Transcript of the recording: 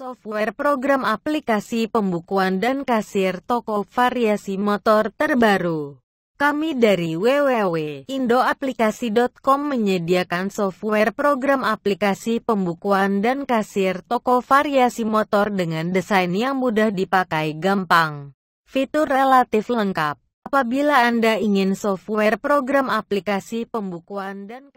software program aplikasi pembukuan dan kasir toko variasi motor terbaru. Kami dari www.indoaplikasi.com menyediakan software program aplikasi pembukuan dan kasir toko variasi motor dengan desain yang mudah dipakai gampang. Fitur relatif lengkap. Apabila Anda ingin software program aplikasi pembukuan dan